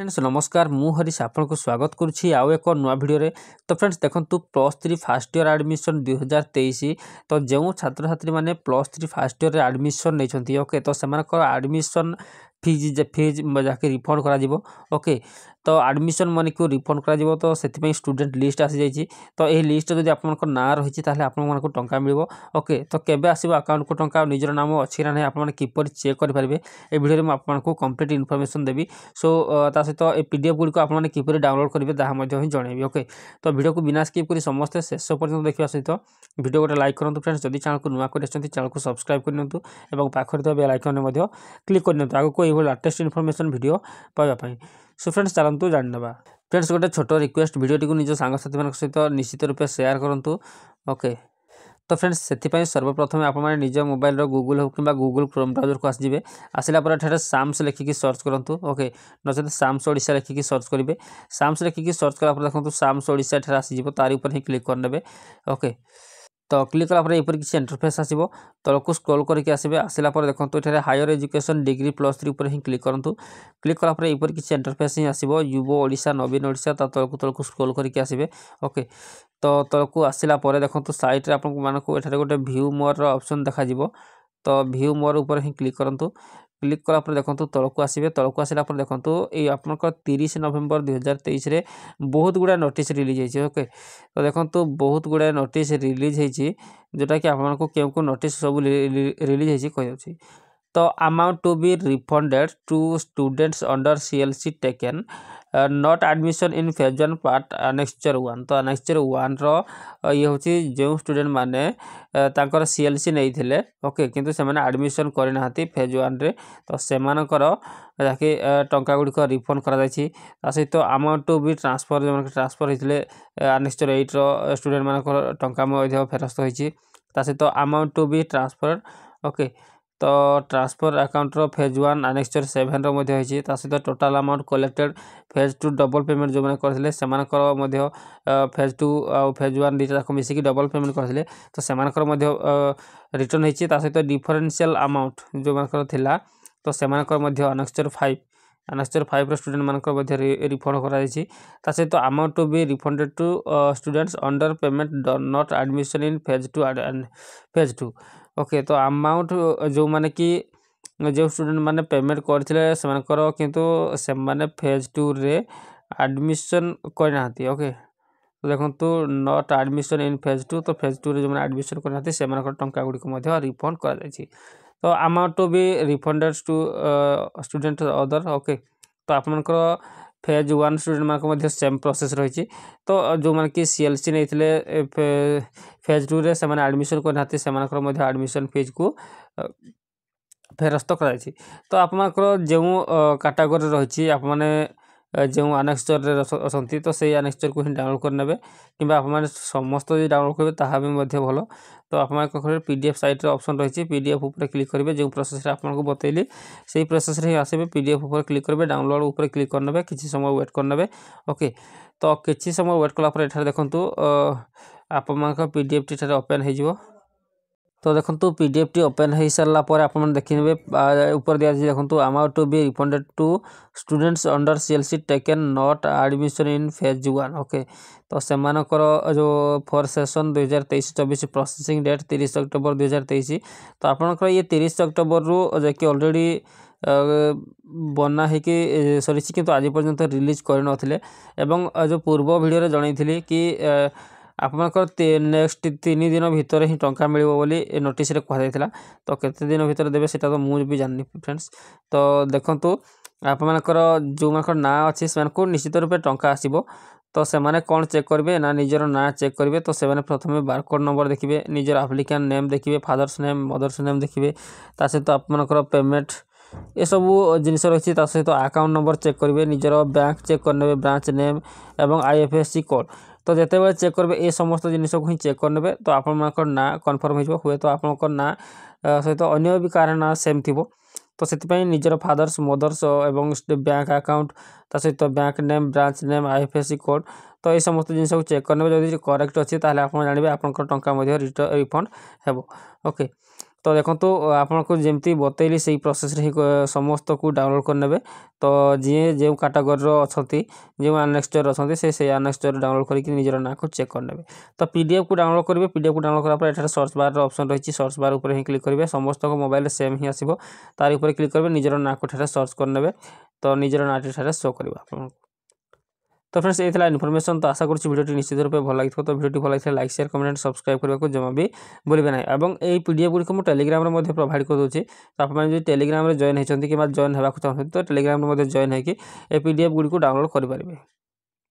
friends নমস্কার মু হরিশ আপনার স্বাগত করছি আউ এক নয় ভিডিওরে তো ফ্রেন্ডস দেখুন plus three first year admission দুই হাজার তেইশ তো যে ছাত্রছাত্রী মানে plus three first year admission নিয়েছেন ওকে তো সে আডমিশন ଫିଜ୍ ଫିଜ୍ ଯାହାକି ରିଫଣ୍ଡ କରାଯିବ ଓକେ ତ ଆଡ଼ମିସନ୍ ମନିକୁ ରିଫଣ୍ଡ କରାଯିବ ତ ସେଥିପାଇଁ ଷ୍ଟୁଡ଼େଣ୍ଟ ଲିଷ୍ଟ ଆସିଯାଇଛି ତ ଏହି ଲିଷ୍ଟରେ ଯଦି ଆପଣଙ୍କ ନାଁ ରହିଛି ତାହେଲେ ଆପଣମାନଙ୍କୁ ଟଙ୍କା ମିଳିବ ଓକେ ତ କେବେ ଆସିବ ଆକାଉଣ୍ଟକୁ ଟଙ୍କା ନିଜର ନାମ ଅଛି ନା ନାହିଁ ଆପଣମାନେ କିପରି ଚେକ୍ କରିପାରିବେ ଏ ଭିଡ଼ିଓରେ ମୁଁ ଆପଣଙ୍କୁ କମ୍ପ୍ଲିଟ୍ ଇନଫର୍ମେସନ୍ ଦେବି ସୋ ତା ସହିତ ଏ ପି ଡି ଏଫ୍ ଗୁଡ଼ିକୁ ଆପଣମାନେ କିପରି ଡାଉନଲୋଡ଼ କରିବେ ତାହା ମଧ୍ୟ ହିଁ ଜଣାଇବି ଓକେ ତ ଭିଡ଼ିଓକୁ ବିନା ସ୍କିପ୍ କରି ସମସ୍ତେ ଶେଷ ପର୍ଯ୍ୟନ୍ତ ଦେଖିବା ସହିତ ଭିଡ଼ିଓ ଗୋଟେ ଲାଇକ୍ କରନ୍ତୁ ଫ୍ରେଣ୍ଡସ୍ ଯଦି ଚ୍ୟାନେଲକୁ ନୂଆ କରି ଆସିଛନ୍ତି ଚ୍ୟାନେଲକୁ ସବସ୍କ୍ରାଇବ୍ କରିନିଅନ୍ତୁ ଏବଂ ପାଖରେ ଥିବା ବେଲ୍ ଆଇକନ୍ରେ ମଧ୍ୟ କ୍ଲିକ୍ କରିନିଅନ୍ତୁ ଆଗକୁ ଏଇଭଳି ଲାଟେଷ୍ଟ ଇନଫର୍ମେସନ୍ ଭିଡ଼ିଓ ପାଇବା ପାଇଁ ସୋ ଫ୍ରେଣ୍ଡସ୍ ଚାଲନ୍ତୁ ଜାଣିନେବା ଫ୍ରେଣ୍ଡସ୍ ଗୋଟେ ଛୋଟ ରିକ୍ୱେଷ୍ଟ ଭିଡ଼ିଓଟିକୁ ନିଜ ସାଙ୍ଗସାଥିମାନଙ୍କ ସହିତ ନିଶ୍ଚିତ ରୂପେ ସେୟାର କରନ୍ତୁ ଓକେ ତ ଫ୍ରେଣ୍ଡସ୍ ସେଥିପାଇଁ ସର୍ବପ୍ରଥମେ ଆପଣମାନେ ନିଜ ମୋବାଇଲର ଗୁଗୁଲ୍ ହେଉ କିମ୍ବା ଗୁଗୁଲ୍ କ୍ରୋମ୍ ବ୍ରାଉଜରକୁ ଆସିଯିବେ ଆସିଲା ପରେ ଏଠାରେ ସାମ୍ସ ଲେଖିକି ସର୍ଚ୍ଚ କରନ୍ତୁ ଓକେ ନଚେତ୍ ସାମ୍ସ ଓଡ଼ିଶା ଲେଖିକି ସର୍ଚ୍ଚ କରିବେ ସାମ୍ସ ଲେଖିକି ସର୍ଚ୍ଚ କଲା ପରେ ଦେଖନ୍ତୁ ସାମ୍ସ ଓଡ଼ିଶା ଏଠାରେ ଆସିଯିବ ତାରି ଉପରେ ହିଁ କ୍ଲିକ୍ କରିନେବେ ଓକେ ତ କ୍ଲିକ୍ କଲାପରେ ଏପରି କିଛି ଇଣ୍ଟରଫେସ୍ ଆସିବ ତଳକୁ ସ୍କ୍ରୋଲ୍ କରିକି ଆସିବେ ଆସିଲା ପରେ ଦେଖନ୍ତୁ ଏଠାରେ higher education degree plus three ଉପରେ ହିଁ କ୍ଲିକ୍ କରନ୍ତୁ କ୍ଲିକ୍ କଲାପରେ ଏପରି କିଛି ଇଣ୍ଟରଫେସ୍ ହିଁ ଆସିବ ଯୁବ ଓଡ଼ିଶା ନବୀନ ଓଡ଼ିଶା ତା ତଳକୁ ତଳକୁ ସ୍କ୍ରୋଲ୍ କରିକି ଆସିବେ ଓକେ ତ ତଳକୁ ଆସିଲା ପରେ ଦେଖନ୍ତୁ ସାଇଟ୍ରେ ଆପଣମାନଙ୍କୁ ମାନଙ୍କୁ ଏଠାରେ ଗୋଟେ ଭ୍ୟୁ ମୋର୍ର ଅପସନ୍ ଦେଖାଯିବ ତ ଭ୍ୟୁ ମୋର୍ ଉପରେ ହିଁ କ୍ଲିକ୍ କରନ୍ତୁ ক্লিক কলা পরে দেখুন তলকু আসবে তলকু আসলা পরে দেখুন এই আপনার তিরিশ নভেম্বর দুই হাজার তেইশে বহুত গুড়া নোটিস রিলিজ হয়েছে ওকে তো দেখুন বহুত গুড়া নোটিস রিলিজ হয়েছে যেটা কি আপনার কেউ কেউ নোটিস সব রিলিজ হয়েছে কহিছি the amount to be refunded to students under CLC taken uh, not admission in phase 1 part annexure 1 তো annexure 1 র ইয়ে হচ্ছে যে স্টুডেন্ট মানে তাঙ্কর সিএলসি নেইথিলে ওকে কিন্তু সেমানে আডমিশন করে নাহাতি ফেজ 1 রে তো সেমানকর যাকে টঙ্কা গুড়ি রিফন্ড করা যাইছি তা সহিত আমাউন্ট টু বি ট্রান্সফর যেমন ট্রান্সফর হয়েছিল আনেক্সচর এইট র স্টুডেন্ট মানকর টঙ্কা মধ্যে ফেরস্ত হয়েছি তা সহিত amount to be transfer okay ତ ଟ୍ରାନ୍ସଫର୍ ଆକାଉଣ୍ଟର ଫେଜ୍ ୱାନ୍ ଆନେକ୍ସଚର୍ ସେଭେନ୍ର ମଧ୍ୟ ହେଇଛି ତା ସହିତ total amount collected phase two double payment ଯେଉଁମାନେ କରିଥିଲେ ସେମାନଙ୍କର ମଧ୍ୟ ଫେଜ୍ ଟୁ ଆଉ ଫେଜ୍ ୱାନ୍ ଦୁଇଟା ଯାକ ମିଶିକି ଡବଲ୍ ପେମେଣ୍ଟ କରିଥିଲେ ତ ସେମାନଙ୍କର ମଧ୍ୟ ରିଟର୍ଣ୍ଣ ହେଇଛି ତା ସହିତ ଡିଫରେନ୍ସିଆଲ୍ ଆମାଉଣ୍ଟ ଯେଉଁମାନଙ୍କର ଥିଲା ତ ସେମାନଙ୍କର ମଧ୍ୟ ଆନେକ୍ସଚର୍ ଫାଇଭ୍ ଆନେକ୍ସଚର୍ ଫାଇଭ୍ର ଷ୍ଟୁଡ଼େଣ୍ଟମାନଙ୍କର ମଧ୍ୟ ରିଫଣ୍ଡ କରାଯାଇଛି ତା ସହିତ amount to be refunded to students under payment not admission in phase two phase two okay ତ ଆମାଉଣ୍ଟ ଯେଉଁମାନେ କି ଯେଉଁ ଷ୍ଟୁଡ଼େଣ୍ଟମାନେ ପେମେଣ୍ଟ କରିଥିଲେ ସେମାନଙ୍କର କିନ୍ତୁ ସେମାନେ ଫେଜ୍ ଟୁରେ ଆଡ଼ମିସନ୍ କରିନାହାନ୍ତି ଓକେ ଦେଖନ୍ତୁ not admission in phase two ତ ଫେଜ୍ ଟୁରେ ଯେଉଁମାନେ ଆଡ଼ମିସନ୍ କରିନାହାନ୍ତି ସେମାନଙ୍କର ଟଙ୍କା ଗୁଡ଼ିକୁ ମଧ୍ୟ ରିଫଣ୍ଡ କରାଯାଇଛି ତ amount to be refunded to student other okay ତ ଆପଣଙ୍କର ଫେଜ୍ ୱାନ୍ ଷ୍ଟୁଡ଼େଣ୍ଟମାନଙ୍କ ମଧ୍ୟ ସେମ୍ ପ୍ରୋସେସ୍ ରହିଛି ତ ଯେଉଁମାନେ କି ସି ଏଲ୍ ସି ନେଇଥିଲେ ଫେଜ୍ ଟୁରେ ସେମାନେ ଆଡ଼ମିସନ୍ କରିନାହାନ୍ତି ସେମାନଙ୍କର ମଧ୍ୟ ଆଡ଼ମିସନ୍ ଫିଜ୍କୁ ଫେରସ୍ତ କରାଯାଇଛି ତ ଆପଣଙ୍କର ଯେଉଁ କାଟାଗୋରୀ ରହିଛି ଆପଣମାନେ ଯେଉଁ ଆନେକ୍ସଚର୍ରେ ଅଛନ୍ତି ତ ସେଇ ଆନେକ୍ସଚରକୁ ହିଁ ଡାଉନଲୋଡ଼ କରିନେବେ କିମ୍ବା ଆପଣମାନେ ସମସ୍ତେ ଯଦି ଡାଉନଲୋଡ଼୍ କରିବେ ତାହା ବି ମଧ୍ୟ ଭଲ ତ ଆପଣମାନଙ୍କ ପାଖରେ ପି ଡି ଏଫ୍ ସାଇଟ୍ରେ ଅପସନ୍ ରହିଛି ପି ଡି ଏଫ୍ ଉପରେ କ୍ଲିକ୍ କରିବେ ଯେଉଁ ପ୍ରୋସେସ୍ରେ ଆପଣଙ୍କୁ ବତେଇଲି ସେଇ ପ୍ରୋସେସ୍ରେ ହିଁ ଆସିବେ ପି ଡି ଏଫ୍ ଉପରେ କ୍ଲିକ୍ କରିବେ ଡାଉନଲୋଡ଼୍ ଉପରେ କ୍ଲିକ୍ କରିନେବେ କିଛି ସମୟ ୱେଟ୍ କରିନେବେ ଓକେ ତ କିଛି ସମୟ ୱେଟ୍ କଲାପରେ ଏଠାରେ ଦେଖନ୍ତୁ ଆପଣମାନଙ୍କ ପି ଡି ଏଫ୍ଟି ଏଠାରେ ଓପେନ୍ ହୋଇଯିବ তো দেখন্তু পিডিএফটি ওপেন হয়ে সারা পরে আপনার দেখিবে উপরে দিয়া দেখন্তু amount to be refunded to students under CLC taken not admission in phase one okay তো সেমানকর যে ফর সেসন দুই হাজার তেইশ চবিশ প্রসেসিং ডেট তিরিশ অক্টোবর দুই হাজার তেইশ তো আপনার ইয়ে তিরিশ অক্টোবর রু যে কি অলরেডি ବନା ହେଇକି ସରିଛି କିନ୍ତୁ ଆଜି ପର୍ଯ୍ୟନ୍ତ ରିଲିଜ୍ କରିନଥିଲେ ଏବଂ ଯେଉଁ ପୂର୍ବ ଭିଡ଼ିଓରେ ଜଣାଇଥିଲି କି ଆପଣଙ୍କର ନେକ୍ସଟ ତିନି ଦିନ ଭିତରେ ହିଁ ଟଙ୍କା ମିଳିବ ବୋଲି ଏ ନୋଟିସରେ କୁହାଯାଇଥିଲା ତ କେତେ ଦିନ ଭିତରେ ଦେବେ ସେଇଟା ତ ମୁଁ ବି ଜାଣିନି ଫ୍ରେଣ୍ଡସ୍ ତ ଦେଖନ୍ତୁ ଆପଣମାନଙ୍କର ଯେଉଁମାନଙ୍କର ନାଁ ଅଛି ସେମାନଙ୍କୁ ନିଶ୍ଚିତ ରୂପେ ଟଙ୍କା ଆସିବ ତ ସେମାନେ କ'ଣ ଚେକ୍ କରିବେ ନା ନିଜର ନାଁ ଚେକ୍ କରିବେ ତ ସେମାନେ ପ୍ରଥମେ ବାରକୋଡ଼ ନମ୍ବର ଦେଖିବେ ନିଜର ଆପ୍ଲିକାଣ୍ଟ ନେମ୍ ଦେଖିବେ ଫାଦର୍ସ ନେମ୍ ମଦର୍ସ ନେମ୍ ଦେଖିବେ ତା ସହିତ ଆପଣମାନଙ୍କର ପେମେଣ୍ଟ ଏସବୁ ଜିନିଷ ରହିଛି ତା ସହିତ ଆକାଉଣ୍ଟ ନମ୍ବର ଚେକ୍ କରିବେ ନିଜର ବ୍ୟାଙ୍କ ଚେକ୍ କରିନେବେ ବ୍ରାଞ୍ଚ ନେମ୍ ଏବଂ I F S C code তো যেতবে চেক করবে এই সমস্ত জিনিসক হি চেক করে তো আপনার না কনফর্ম হয়ে হুয়ে তো আপনার না সহিত অন্য বি কার না সেম থাকবে তো সেই নিজের ফাদর্স মদর্স এবং ব্যাঙ্ক আকাউন্ট তা সহিত bank name branch name IFSC code তো এই সমস্ত জিনিসক চেক করে যদি করেক্ট অনেক আপনার জাঁবে আপনার টাকা রিফন্ড হব ওকে ତ ଦେଖନ୍ତୁ ଆପଣଙ୍କୁ ଯେମିତି ବତେଇଲି ସେଇ ପ୍ରୋସେସ୍ରେ ହିଁ ସମସ୍ତକୁ ଡାଉନଲୋଡ଼୍ କରିନେବେ ତ ଯିଏ ଯେଉଁ କାଟାଗୋରୀର ଅଛନ୍ତି ଯେଉଁ ଆନେକ୍ସଚର୍ ଅଛନ୍ତି ସେ ସେଇ ଆନେକ୍ସଚର୍ ଡାଉନଲୋଡ଼୍ କରିକି ନିଜର ନାଁକୁ ଚେକ୍ କରିନେବେ ତ ପିଡ଼ିଏଫ୍କୁ ଡାଉନଲୋଡ଼୍ କରିବେ ପିଡ଼ିଏଫ୍କୁ ଡାଉନଲୋଡ଼୍ କରିବା ପରେ ଏଠାରେ ସର୍ଚ୍ଚ ବାର୍ର ଅପସନ୍ ରହିଛି ସର୍ଚ୍ଚ ବାର୍ ଉପରେ ହିଁ କ୍ଲିକ୍ କରିବେ ସମସ୍ତଙ୍କ ମୋବାଇଲ୍ରେ ସେମ୍ ହିଁ ଆସିବ ତାରି ଉପରେ କ୍ଲିକ୍ କରିବେ ନିଜର ନାଁକୁ ଏଠାରେ ସର୍ଚ୍ଚ କରିନେବେ ତ ନିଜର ନାଁଟି ଏଠାରେ ଶୋ କରିବ ଆପଣଙ୍କୁ তো ফ্রেন্ডস এই ইনফরমেশন তো আশা করছি ভিডিওটি নিশ্চিত রূপে ভালো লাগি তো ভিডিওটি ভালো লাগলে লাইক সেয়ার কমেন্ট সবসক্রাইব করা জমা বি ভুলবে না এবং এই পিডিএফ গুড়ি মু টেলিগ্রামে মধ্যে প্রোভাইড করদেছি তো আপনার যদি টেলিগ্রামে জয়েন হয়েছেন কিংবা জয়েন হওয়া চাহুন তো টেলিগ্রামে মধ্যে জয়েন হয়ে এই পিডিএফ গুড়ি ডাউনলোড করে